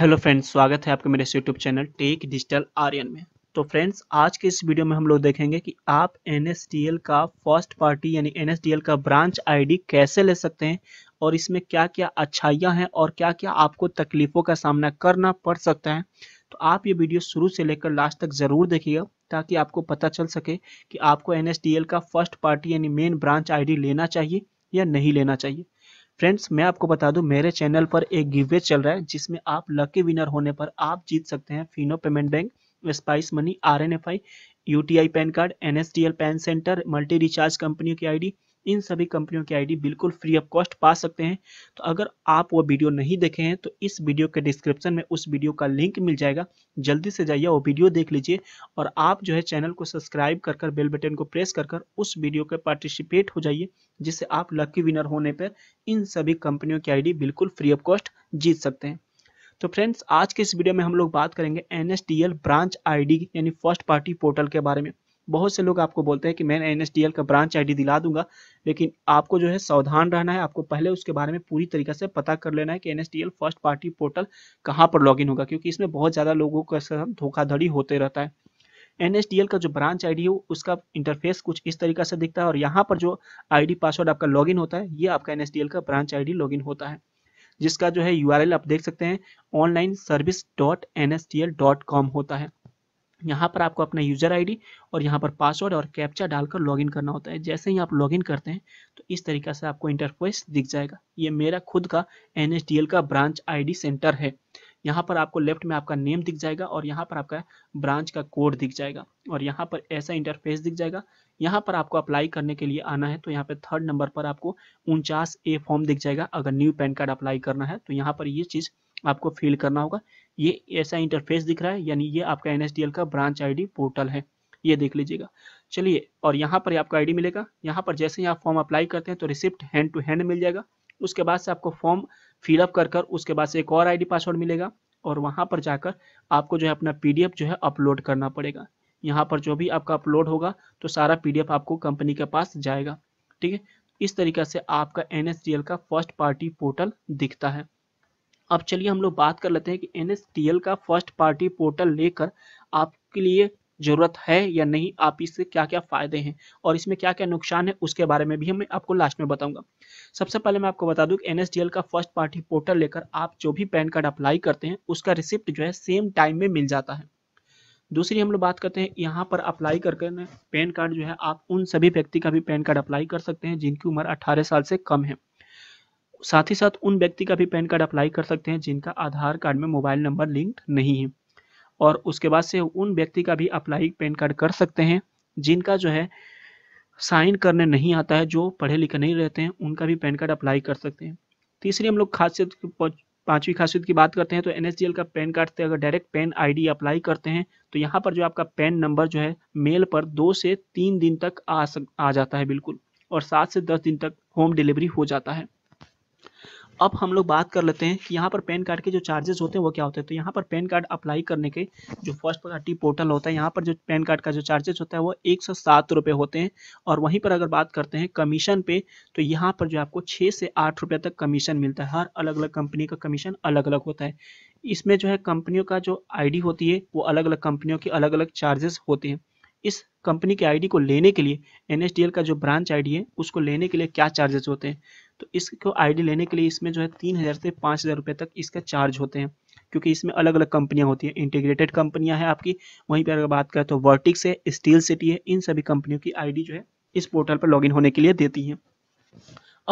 hello friends स्वागत है आपके मेरे YouTube channel tech digital Aryan में तो फ्रेंड्स आज के इस वीडियो में हम लोग देखेंगे कि आप एन का फर्स्ट पार्टी यानी एन का ब्रांच आईडी कैसे ले सकते हैं और इसमें क्या क्या अच्छाइयाँ हैं और क्या क्या आपको तकलीफ़ों का सामना करना पड़ सकता है तो आप ये वीडियो शुरू से लेकर लास्ट तक ज़रूर देखिएगा ताकि आपको पता चल सके कि आपको एन का फर्स्ट पार्टी यानी मेन ब्रांच आई लेना चाहिए या नहीं लेना चाहिए फ्रेंड्स मैं आपको बता दूं मेरे चैनल पर एक गिवे चल रहा है जिसमें आप लकी विनर होने पर आप जीत सकते हैं Fino payment bank Spice Money R N F I U T I PAN card N S D L PAN centre multi recharge कंपनियों की आई डी इन सभी कंपनियों की आईडी बिल्कुल फ्री ऑफ कॉस्ट पा सकते हैं तो अगर आप वो वीडियो नहीं देखे हैं तो इस वीडियो के डिस्क्रिप्शन में उस वीडियो का लिंक मिल जाएगा जल्दी से जाइए वो वीडियो देख लीजिए और आप जो है चैनल को सब्सक्राइब कर कर बेल बटन को प्रेस कर कर उस वीडियो के पार्टिसिपेट हो जाइए जिससे आप लकी विनर होने पर इन सभी कंपनियों की आई बिल्कुल फ्री ऑफ कॉस्ट जीत सकते हैं तो फ्रेंड्स आज के इस वीडियो में हम लोग बात करेंगे एन ब्रांच आई यानी फर्स्ट पार्टी पोर्टल के बारे में बहुत से लोग आपको बोलते हैं कि मैं एन का ब्रांच आईडी दिला दूंगा लेकिन आपको जो है सावधान रहना है आपको पहले उसके बारे में पूरी तरीके से पता कर लेना है कि एन फर्स्ट पार्टी पोर्टल कहाँ पर लॉगिन होगा क्योंकि इसमें बहुत ज़्यादा लोगों के साथ धोखाधड़ी होते रहता है एन का जो ब्रांच आई डी है उसका इंटरफेस कुछ इस तरीका से दिखता है और यहाँ पर जो आईडी पासवर्ड आपका लॉगिन होता है ये आपका एन का ब्रांच आई डी लॉगिन होता है जिसका जो है यू आप देख सकते हैं online service dot N S T L dot com होता है यहाँ पर आपको अपना यूज़र आईडी और यहाँ पर पासवर्ड और कैप्चा डालकर लॉगिन करना होता है जैसे ही आप लॉगिन करते हैं तो इस तरीके से आपको इंटरफेस दिख जाएगा ये मेरा खुद का एन का ब्रांच आईडी सेंटर है यहाँ पर आपको लेफ्ट में आपका नेम दिख जाएगा और यहाँ पर आपका ब्रांच का कोड दिख जाएगा और यहाँ पर ऐसा इंटरफेस दिख जाएगा यहाँ पर आपको अप्लाई करने के लिए आना है तो यहाँ पर थर्ड नंबर पर आपको उनचास ए फॉर्म दिख जाएगा अगर न्यू पैन कार्ड अप्लाई करना है तो यहाँ पर ये चीज़ आपको फिल करना होगा ये ऐसा इंटरफेस दिख रहा है यानी ये आपका एन का ब्रांच आई पोर्टल है ये देख लीजिएगा चलिए और यहाँ पर आपको आई मिलेगा यहाँ पर जैसे ही आप फॉर्म अप्लाई करते हैं तो रिसिप्ट हैंड टू हैंड मिल जाएगा उसके बाद से आपको फॉर्म फिलअप कर कर उसके बाद से एक और आईडी पासवर्ड मिलेगा और वहाँ पर जाकर आपको जो है अपना पीडीएफ जो है अपलोड करना पड़ेगा यहाँ पर जो भी आपका अपलोड होगा तो सारा पीडीएफ आपको कंपनी के पास जाएगा ठीक है इस तरीके से आपका एन का फर्स्ट पार्टी पोर्टल दिखता है अब चलिए हम लोग बात कर लेते हैं कि एन का फर्स्ट पार्टी पोर्टल लेकर आपके लिए जरूरत है या नहीं आप इससे क्या क्या फायदे हैं और इसमें क्या क्या नुकसान है उसके बारे में भी हम आपको लास्ट में बताऊंगा सबसे पहले मैं आपको बता दूं कि एनएसडीएल का फर्स्ट पार्टी पोर्टल लेकर आप जो भी पैन कार्ड अप्लाई करते हैं उसका रिसिप्ट जो है सेम टाइम में मिल जाता है दूसरी हम लोग बात करते हैं यहाँ पर अप्लाई करके पैन कार्ड जो है आप उन सभी व्यक्ति का भी पैन कार्ड अप्लाई कर सकते हैं जिनकी उम्र अठारह साल से कम है साथ ही साथ उन व्यक्ति का भी पैन कार्ड अप्लाई कर सकते हैं जिनका आधार कार्ड में मोबाइल नंबर लिंक्ड नहीं है और उसके बाद से उन व्यक्ति का भी अप्लाई पैन कार्ड कर सकते हैं जिनका जो है साइन करने नहीं आता है जो पढ़े लिखे नहीं रहते हैं उनका भी पैन कार्ड अप्लाई कर सकते हैं तीसरी हम लोग खासियत पांचवी खासियत की बात करते हैं तो एन का पैन कार्ड से अगर डायरेक्ट पैन आईडी अप्लाई करते हैं तो यहाँ पर जो आपका पैन नंबर जो है मेल पर दो से तीन दिन तक आ सक आ जाता है बिल्कुल और सात से दस दिन तक होम डिलीवरी हो जाता है अब हम लोग बात कर लेते हैं कि यहाँ पर पैन कार्ड के जो चार्जेस होते हैं वो क्या होते हैं तो यहाँ पर पैन कार्ड अप्लाई करने के जो फर्स्ट पार्टी पोर्टल होता है यहाँ पर जो पैन कार्ड का जो चार्जेस होता है वो एक सौ सात रुपये होते हैं और वहीं पर अगर बात करते हैं कमीशन पे तो यहाँ पर जो आपको छः से आठ रुपये तक कमीशन मिलता है हर अलग अलग कंपनी का कमीशन अलग अलग होता है इसमें जो है कंपनियों का जो आई होती है वो अलग अलग कंपनियों के अलग अलग चार्जेस होते हैं इस कंपनी के आईडी को लेने के लिए एन का जो ब्रांच आईडी है उसको लेने के लिए क्या चार्जेस होते हैं तो इसको आईडी लेने के लिए इसमें जो है तीन हज़ार से पाँच हज़ार रुपये तक इसका चार्ज होते हैं क्योंकि इसमें अलग अलग कंपनियां होती हैं इंटीग्रेटेड कंपनियां हैं आपकी वहीं पर अगर बात करें तो वर्टिक्स है स्टील सिटी है इन सभी कंपनियों की आईडी जो है इस पोर्टल पर लॉग होने के लिए देती हैं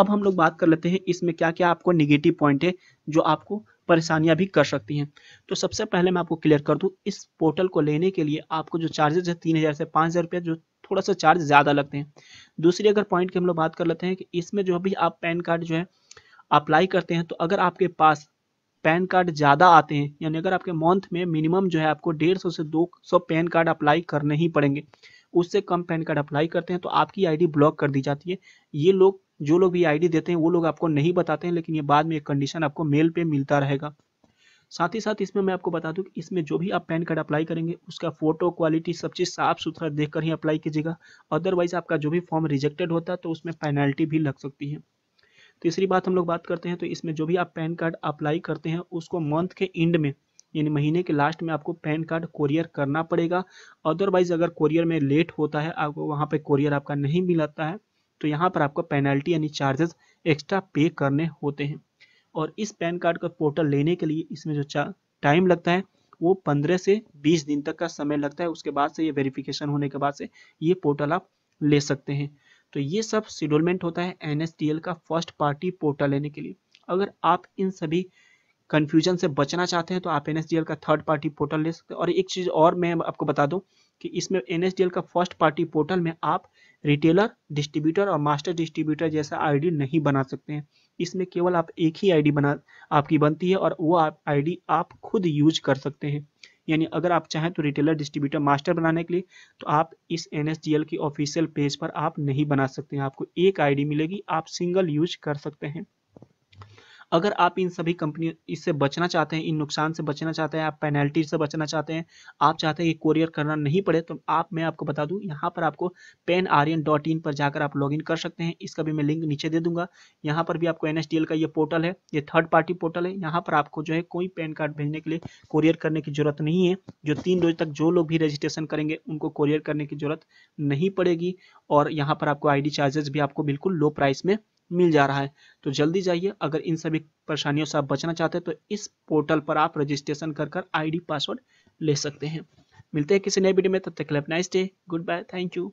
अब हम लोग बात कर लेते हैं इसमें क्या क्या आपको निगेटिव पॉइंट है जो आपको परेशानियां भी कर सकती हैं तो सबसे पहले मैं आपको क्लियर कर दूँ इस पोर्टल को लेने के लिए आपको जो चार्जेज है तीन हज़ार से पाँच हज़ार रुपया जो थोड़ा सा चार्ज ज़्यादा लगते हैं दूसरी अगर पॉइंट की हम लोग बात कर लेते हैं कि इसमें जो भी आप पैन कार्ड जो है अप्लाई करते हैं तो अगर आपके पास पैन कार्ड ज़्यादा आते हैं यानी अगर आपके मंथ में मिनिमम जो है आपको डेढ़ सौ से दो सौ पैन कार्ड अप्लाई करने ही पड़ेंगे उससे कम पैन कार्ड अप्लाई करते हैं तो आपकी आईडी ब्लॉक कर दी जाती है ये लोग जो लोग भी आईडी देते हैं वो लोग आपको नहीं बताते हैं लेकिन ये बाद में एक कंडीशन आपको मेल पे मिलता रहेगा साथ ही साथ इसमें मैं आपको बता दूं कि इसमें जो भी आप पैन कार्ड अप्लाई करेंगे उसका फोटो क्वालिटी सब चीज़ साफ सुथरा देखकर ही अप्लाई कीजिएगा अदरवाइज आपका जो भी फॉर्म रिजेक्टेड होता है तो उसमें पेनल्टी भी लग सकती है तीसरी बात हम लोग बात करते हैं तो इसमें जो भी आप पैन कार्ड अप्लाई करते हैं उसको मंथ के एंड में यानी महीने के लास्ट में आपको पैन कार्ड कोरियर करना पड़ेगा अदरवाइज अगर कोरियर में लेट होता है आपको वहाँ पर कोरियर आपका नहीं मिलता है तो यहाँ पर आपको पेनल्टी यानी चार्जेस एक्स्ट्रा पे करने होते हैं और इस पैन कार्ड का पोर्टल लेने के लिए इसमें जो टाइम लगता है वो पंद्रह से बीस दिन तक का समय लगता है उसके बाद से ये वेरिफिकेशन होने के बाद से ये पोर्टल आप ले सकते हैं तो ये सब शेड्यूलमेंट होता है एन का फर्स्ट पार्टी पोर्टल लेने के लिए अगर आप इन सभी कन्फ्यूजन से बचना चाहते हैं तो आप एन का थर्ड पार्टी पोर्टल ले सकते हैं और एक चीज़ और मैं आपको बता दूं कि इसमें एन का फर्स्ट पार्टी पोर्टल में आप रिटेलर डिस्ट्रीब्यूटर और मास्टर डिस्ट्रीब्यूटर जैसा आईडी नहीं बना सकते हैं इसमें केवल आप एक ही आईडी बना आपकी बनती है और वो आप आईडी आप खुद यूज कर सकते हैं यानी अगर आप चाहें तो रिटेलर डिस्ट्रीब्यूटर मास्टर बनाने के लिए तो आप इस एन की ऑफिशियल पेज पर आप नहीं बना सकते हैं आपको एक आईडी मिलेगी आप सिंगल यूज कर सकते हैं अगर आप इन सभी कंपनी इससे बचना चाहते हैं इन नुकसान से बचना चाहते हैं आप पेनल्टी से बचना चाहते हैं आप चाहते हैं कि कोरियर करना नहीं पड़े तो आप मैं आपको बता दूं यहाँ पर आपको पेन आर्यन डॉट इन पर जाकर आप लॉग कर सकते हैं इसका भी मैं लिंक नीचे दे दूंगा यहाँ पर भी आपको एन का ये पोर्टल है ये थर्ड पार्टी पोर्टल है यहाँ पर आपको जो है कोई पैन कार्ड भेजने के लिए कोरियर करने की जरूरत नहीं है जो तीन रोज तक जो लोग भी रजिस्ट्रेशन करेंगे उनको कोरियर करने की जरूरत नहीं पड़ेगी और यहाँ पर आपको आईडी चार्जेस भी आपको बिल्कुल लो प्राइस में मिल जा रहा है तो जल्दी जाइए अगर इन सभी परेशानियों से आप बचना चाहते हैं तो इस पोर्टल पर आप रजिस्ट्रेशन कर कर आईडी पासवर्ड ले सकते हैं मिलते हैं किसी नए वीडियो में तब तक nice day good bye thank you